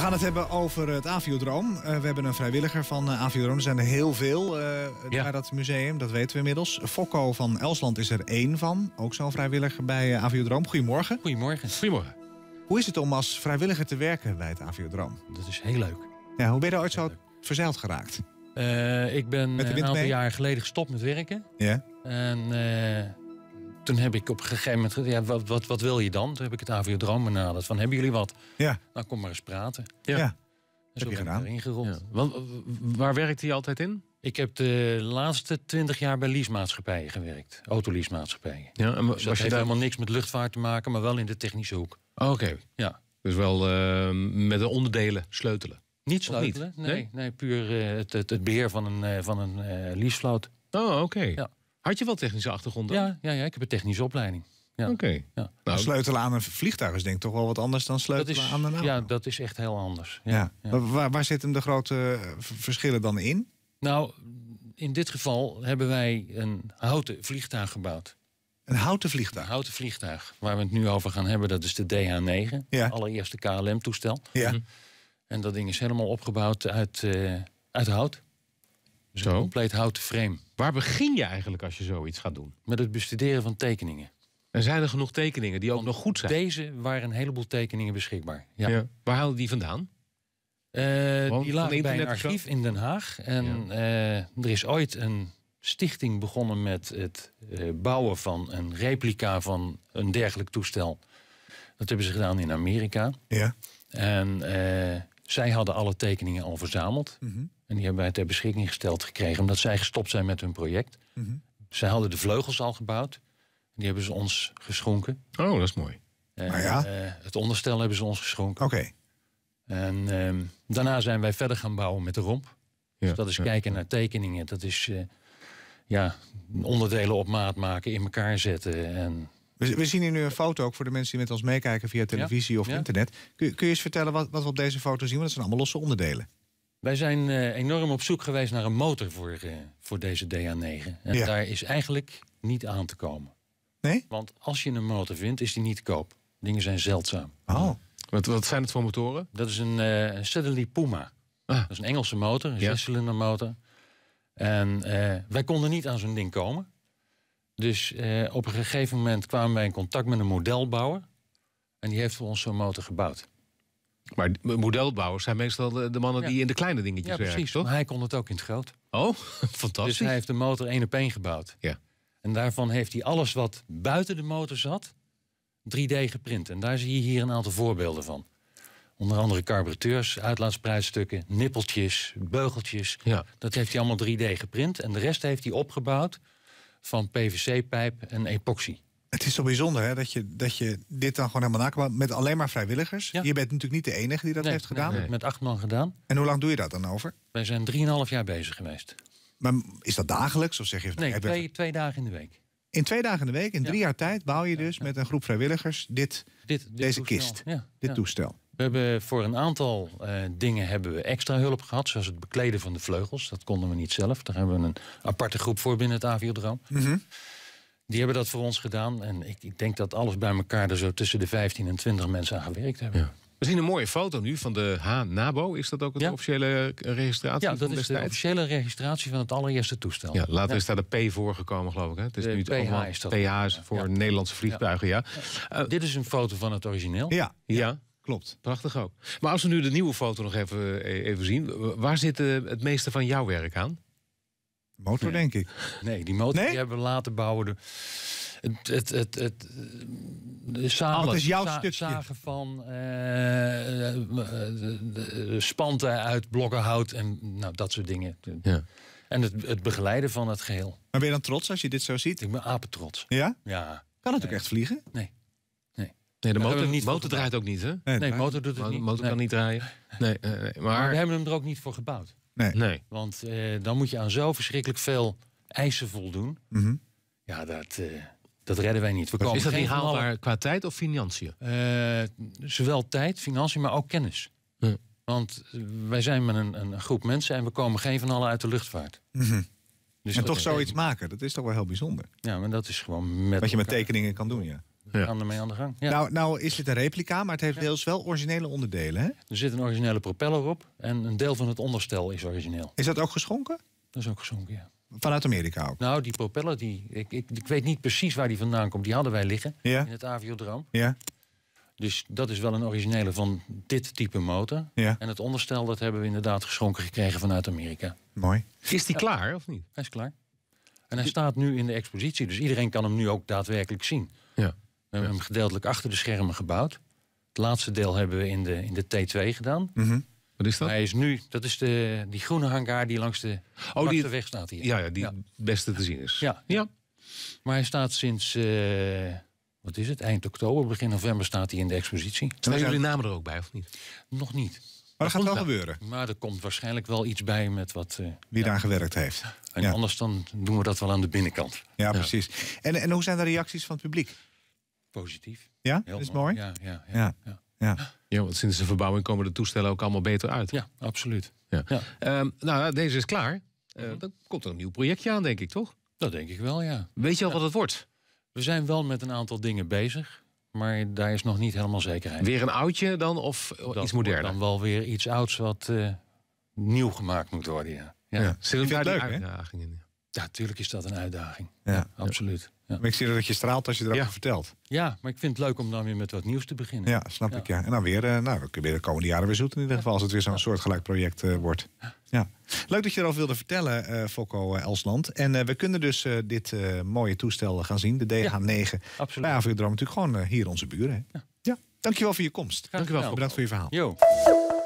We gaan het hebben over het Aviodroom. Uh, we hebben een vrijwilliger van uh, Aviodroom. Er zijn er heel veel uh, dat museum, dat weten we inmiddels. Fokko van Elsland is er één van, ook zo'n vrijwilliger bij Aviodroom. Goedemorgen. Goedemorgen. Goedemorgen. Hoe is het om als vrijwilliger te werken bij het Aviodroom? Dat is heel leuk. Ja, hoe ben je ooit zo verzeild geraakt? ik ben een aantal jaar geleden gestopt met werken. Ja. En toen heb ik op een gegeven moment ja, wat, wat, wat wil je dan? Toen heb ik het AVO-droom benaderd. Van, hebben jullie wat? Ja. Nou, kom maar eens praten. Ja. ja. gedaan. waar werkte hij altijd in? Ik heb de laatste twintig jaar bij leasemaatschappijen gewerkt. Autoleasemaatschappijen. Ja, en dus dat daar... helemaal niks met luchtvaart te maken, maar wel in de technische hoek. Oh, oké. Ja. Dus wel eh, met de onderdelen sleutelen. Niet sleutelen, Nee, nee? puur eh, het, het, het, beheer van een, uh, van een leasevloot. Oh, oké. Ja. Had je wel technische achtergrond Ja, ja, ja ik heb een technische opleiding. Ja. Oké. Ja. Nou, nou sleutelen aan een vliegtuig is denk ik toch wel wat anders dan sleutelen aan een auto. Ja, dat is echt heel anders. Ja, Waar, waar zitten de grote eh, verschillen dan in? Nou, in dit geval hebben wij een houten vliegtuig gebouwd. Een houten vliegtuig? Een houten vliegtuig. Waar we het nu over gaan hebben, dat is de DH-9. Ja. allereerste KLM-toestel. Ja. En dat ding is helemaal opgebouwd uit, eh, uit hout. Dus zo. compleet houten frame. Waar begin je eigenlijk als je zoiets gaat doen? Met het bestuderen van tekeningen. Er zijn er genoeg tekeningen die ook nog goed zijn. Deze waren een heleboel tekeningen beschikbaar. Ja. Waar haalden die vandaan? Eh, die lagen bij een archief in Den Haag. En eh, er is ooit een stichting begonnen met het eh, bouwen van een replica van een dergelijk toestel. Dat hebben ze gedaan in Amerika. Ja. En zij hadden alle tekeningen al verzameld. Mhm. En die hebben wij ter beschikking gesteld gekregen, omdat zij gestopt zijn met hun project. Ze mhm. Zij hadden de vleugels al gebouwd. Die hebben ze ons geschonken. Oh, dat is mooi. Ah, ja. Eh, het onderstel hebben ze ons geschonken. Oké. En ehm, daarna zijn wij verder gaan bouwen met de romp. Ja, dus dat is kijken naar tekeningen. Dat is eh, ja, onderdelen op maat maken, in elkaar zetten. En we, we, zien hier nu een foto ook voor de mensen die met ons meekijken via televisie of internet. Kun, kun, je eens vertellen wat, wat we op deze foto zien? Want dat zijn allemaal losse onderdelen. Wij zijn eh, enorm op zoek geweest naar een motor voor, eh, voor deze DA9. En daar is eigenlijk niet aan te komen. Nee? Want als je een motor vindt, is die niet te koop. Dingen zijn zeldzaam. Oh. Wat, wat zijn het voor motoren? Dat is een uh, Puma. Ah. Dat is een Engelse motor, een motor. En wij konden niet aan zo'n ding komen. Dus eh, op een gegeven moment kwamen wij in contact met een modelbouwer. En die heeft voor ons zo'n motor gebouwd. Maar modelbouwers zijn meestal de, mannen die in de kleine dingetjes ja, werken, precies. Toch? Maar hij kon het ook in het groot. Oh, fantastisch. Dus hij heeft de motor één op één gebouwd. Ja. En daarvan heeft hij alles wat buiten de motor zat, 3D geprint. En daar zie je hier een aantal voorbeelden van. Onder andere carburateurs, uitlaatsprijsstukken, nippeltjes, beugeltjes. Ja. Dat heeft hij allemaal 3D geprint. En de rest heeft hij opgebouwd van PVC-pijp en epoxy. Het is zo bijzonder hè, dat, je, dat je dit dan gewoon helemaal nakomt met alleen maar vrijwilligers. Je bent natuurlijk niet de enige die dat heeft gedaan. met acht man gedaan. En hoe lang doe je dat dan over? Wij zijn drieënhalf jaar bezig geweest. Maar is dat dagelijks? Of zeg je, nee, twee, twee dagen in de week. In twee dagen in de week, in drie jaar tijd, bouw je dus met een groep vrijwilligers dit, dit, deze kist, dit toestel. We hebben voor een aantal eh, dingen hebben we extra hulp gehad, zoals het bekleden van de vleugels. Dat konden we niet zelf. Daar hebben we een aparte groep voor binnen het aviodroom. Mhm. Die hebben dat voor ons gedaan. En ik, ik, denk dat alles bij elkaar er zo tussen de 15 en 20 mensen aan gewerkt hebben. We zien een mooie foto nu van de H-NABO. Is dat ook de officiële eh, registratie? Ja, dat is de officiële registratie van het allereerste toestel. Ja, later ja. is daar de P voor gekomen, geloof ik. Hè? Het is de nu PH is dat. PH is voor Nederlandse vliegtuigen, ja. Dit is een foto van het origineel. Ja. ja. Klopt. Prachtig ook. Maar als we nu de nieuwe foto nog even, eh, even zien, waar zit eh, het meeste van jouw werk aan? Motor, denk ik. Nee, die motor die hebben we laten bouwen. De, het, het, het, het, de oh, is jouw stukje. zagen van eh, de, de, spanten uit blokken hout en nou, dat soort dingen. Ja. En het, het begeleiden van het geheel. Maar ben je dan trots als je dit zo ziet? Ik ben trots Ja? Ja. Kan het ook echt vliegen? Nee. Nee, de motor, niet motor draait ook niet, hè? Nee, de motor doet het niet. De motor kan niet draaien. Nee, eh, maar... maar... we hebben hem er ook niet voor gebouwd. Nee. nee. Want eh, dan moet je aan zo verschrikkelijk veel eisen voldoen. Mhm. Ja, dat, eh, dat redden wij niet. is dat niet haalbaar qua tijd of financiën? zowel tijd, financiën, maar ook kennis. Want wij zijn met een, een, groep mensen en we komen geen van allen uit de luchtvaart. Mhm. Dus en toch zoiets maken, dat is toch wel heel bijzonder. Ja, maar dat is gewoon met. Wat je met tekeningen kan doen, ja. We gaan aan de gang. Nou, nou is dit een replica, maar het heeft deels wel originele onderdelen. Hè? Er zit een originele propeller op en een deel van het onderstel is origineel. Is dat ook geschonken? Dat is ook geschonken, ja. Vanuit Amerika ook? Nou, die propeller, die, ik, ik, ik weet niet precies waar die vandaan komt. Die hadden wij liggen in het aviodroom. Ja. Dus dat is wel een originele van dit type motor. Ja. En het onderstel, dat hebben we inderdaad geschonken gekregen vanuit Amerika. Mooi. Is die klaar, of niet? Hij is klaar. En hij staat nu in de expositie, dus iedereen kan hem nu ook daadwerkelijk zien. Ja. We hebben hem gedeeltelijk achter de schermen gebouwd. Het laatste deel hebben we in de, in de T2 gedaan. Mhm. Wat is dat? Hij is nu, dat is de, die groene hangar die langs de, oh, weg staat hier. Ja, ja die het beste te zien is. Ja, ja. Maar hij staat sinds, eh, wat is het, eind oktober, begin november staat hij in de expositie. Zijn jullie namen er ook bij of niet? Nog niet. Maar dat, gaat wel gebeuren. Maar er komt waarschijnlijk wel iets bij met wat. Eh, Wie daar gewerkt heeft. En anders dan doen we dat wel aan de binnenkant. Ja, precies. En, en hoe zijn de reacties van het publiek? Positief. Ja, dat is mooi. ja. ja. ja. ja. Ja, want sinds de verbouwing komen de toestellen ook allemaal beter uit. Ja, absoluut. Ja. Ehm, nou, deze is klaar. Eh, dan komt er een nieuw projectje aan, denk ik, toch? Dat denk ik wel, ja. Weet je al wat het wordt? We zijn wel met een aantal dingen bezig, maar daar is nog niet helemaal zekerheid. Weer een oudje dan, of iets moderner? Dan wel weer iets ouds wat eh, nieuw gemaakt moet worden, ja. ja. Zit er leuk, uitdaging ja, natuurlijk is dat een uitdaging. Ja, absoluut. Ja. Maar ik zie dat je straalt als je erover vertelt. Ja, maar ik vind het leuk om dan weer met wat nieuws te beginnen. Ja, snap ik. Ja. En dan weer, eh, nou, we kunnen weer de komende jaren weer zoeten in ieder geval... als het weer zo'n soortgelijk project eh, wordt. Ja. Leuk dat je erover wilde vertellen, uh, Fokko Elsland. En we kunnen dus dit mooie toestel gaan zien, de DH9. absoluut. Bij droomt natuurlijk gewoon hier onze buren. Ja. Ja. Dankjewel voor je komst. Dankjewel. wel, Bedankt voor je verhaal. Yo.